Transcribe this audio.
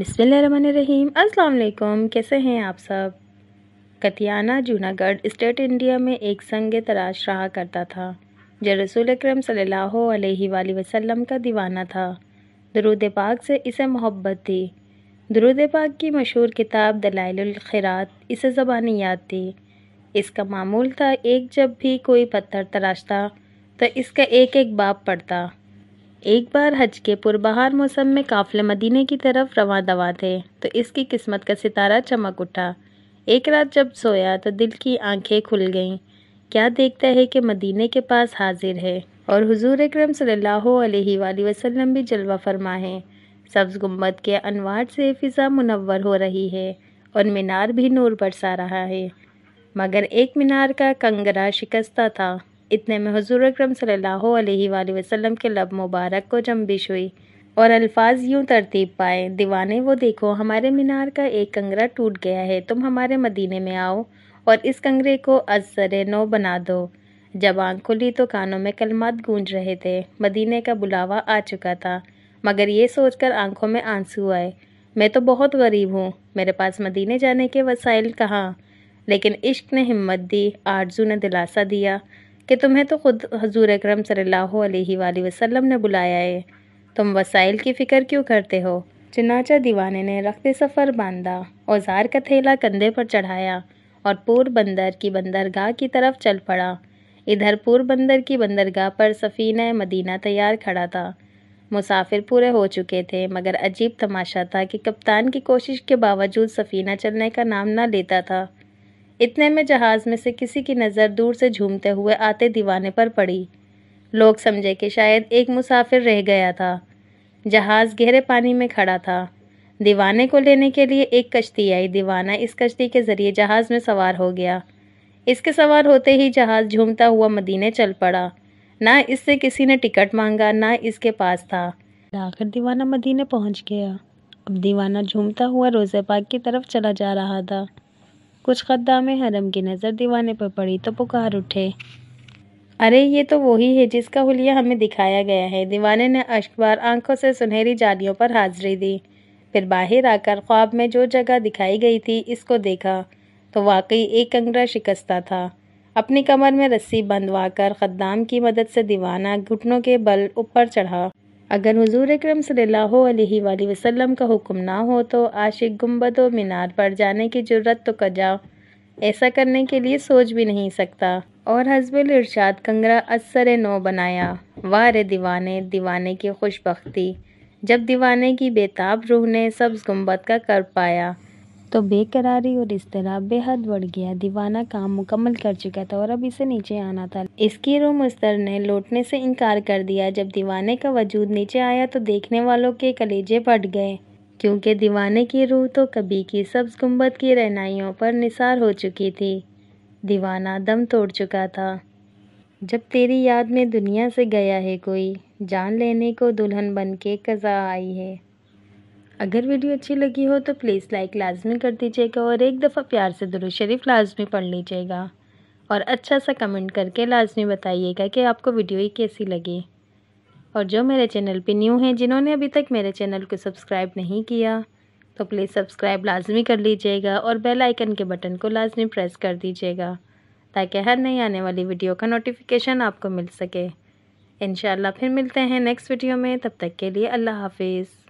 अस्सलाम वालेकुम कैसे हैं आप सब कतियाना जूनागढ़ स्टेट इंडिया में एक संग तराश रहा करता था जो रसूल करम सल्लल्लाहु अलैहि वसल्लम का दीवाना था दरुद पाक से इसे मोहब्बत थी दरुद पाक की मशहूर किताब दलाइलखरात इसे ज़बानी याद थी इसका मामूल था एक जब भी कोई पत्थर तराशता तो इसका एक एक बाप पढ़ता एक बार हज के पुरबहार मौसम में काफिले मदीने की तरफ रवा दवा थे तो इसकी किस्मत का सितारा चमक उठा एक रात जब सोया तो दिल की आंखें खुल गईं क्या देखता है कि मदीने के पास हाजिर है और हुजूर अकरम सल्लल्लाहु अलैहि वसल्लम भी जलवा फरमा है सब्ज़ गुम्बद के अनवार से फ़िज़ा मुनवर हो रही है और मीनार भी नूर बरसा रहा है मगर एक मीनार का कंगरा शिकस्ता था इतने में हजूर अक्रम सल्लल्लाहु के लब मुबारक को जम्बिश हुई और अल्फाज यूं तरतीब पाए दीवाने वो देखो हमारे मीनार का एक कंगरा टूट गया है तुम हमारे मदीने में आओ और इस कंगरे को अजसर नो बना दो जब आँख खुली तो कानों में कलमात गूंज रहे थे मदीने का बुलावा आ चुका था मगर ये सोचकर आंखों में आंसू आए मैं तो बहुत गरीब हूँ मेरे पास मदीने जाने के वसाइल कहाँ लेकिन इश्क ने हिम्मत दी आरजू ने दिलासा दिया कि तुम्हें तो ख़ुद हजूर अक्रम सल्ला वसलम ने बुलाया है तुम वसाइल की फ़िक्र क्यों करते हो चनाचा दीवाने ने रखते सफ़र बांधा औजार का थैला कंधे पर चढ़ाया और बंदर की बंदरगाह की तरफ चल पड़ा इधर बंदर की बंदरगाह पर सफ़ीना मदीना तैयार खड़ा था मुसाफिर पूरे हो चुके थे मगर अजीब तमाशा था कि कप्तान की कोशिश के बावजूद सफ़ीना चलने का नाम ना लेता था इतने में जहाज़ में से किसी की नज़र दूर से झूमते हुए आते दीवाने पर पड़ी लोग समझे कि शायद एक मुसाफिर रह गया था जहाज़ गहरे पानी में खड़ा था दीवाने को लेने के लिए एक कश्ती आई दीवाना इस कश्ती के ज़रिए जहाज़ में सवार हो गया इसके सवार होते ही जहाज़ झूमता हुआ मदीने चल पड़ा ना इससे किसी ने टिकट मांगा ना इसके पास था आखिर दीवाना मदीने पहुंच गया अब दीवाना झूमता हुआ रोज़े पाक की तरफ चला जा रहा था कुछ खद्दाम हरम की नज़र दीवाने पर पड़ी तो पुकार उठे अरे ये तो वही है जिसका हुलिया हमें दिखाया गया है दीवाने ने अशबार आंखों से सुनहरी जालियों पर हाजिरी दी फिर बाहर आकर ख्वाब में जो जगह दिखाई गई थी इसको देखा तो वाकई एक अंगरा शिकस्ता था अपनी कमर में रस्सी कर खद्दाम की मदद से दीवाना घुटनों के बल ऊपर चढ़ा अगर हुजूर अक्रम सल्लल्लाहु वसलम वसल्लम का हुक्म ना हो तो आशिक गुम्बद व मीनार पर जाने की जरूरत तो कजा ऐसा करने के लिए सोच भी नहीं सकता और हजबुल इरशाद कंगरा असर नो बनाया वार दीवाने दीवाने की खुशबी जब दीवाने की बेताब रूह ने सब्ज़ गुम्बद का कर पाया तो बेकरारी और इस तरह बेहद बढ़ गया दीवाना काम मुकम्मल कर चुका था और अब इसे नीचे आना था इसकी रूह मुस्तर ने लौटने से इनकार कर दिया जब दीवाने का वजूद नीचे आया तो देखने वालों के कलेजे फट गए क्योंकि दीवाने की रूह तो कभी की सब्ज गुम्बद की रहनाइयों पर निसार हो चुकी थी दीवाना दम तोड़ चुका था जब तेरी याद में दुनिया से गया है कोई जान लेने को दुल्हन बन के कज़ा आई है अगर वीडियो अच्छी लगी हो तो प्लीज़ लाइक लाजमी कर दीजिएगा और एक दफ़ा प्यार से दुरु शरीफ लाजमी पढ़ लीजिएगा और अच्छा सा कमेंट करके लाजमी बताइएगा कि आपको वीडियो ही कैसी लगी और जो मेरे चैनल पे न्यू हैं जिन्होंने अभी तक मेरे चैनल को सब्सक्राइब नहीं किया तो प्लीज़ सब्सक्राइब लाजमी कर लीजिएगा और बेल आइकन के बटन को लाजमी प्रेस कर दीजिएगा ताकि हर नई आने वाली वीडियो का नोटिफिकेशन आपको मिल सके इन फिर मिलते हैं नेक्स्ट वीडियो में तब तक के लिए अल्लाह हाफिज़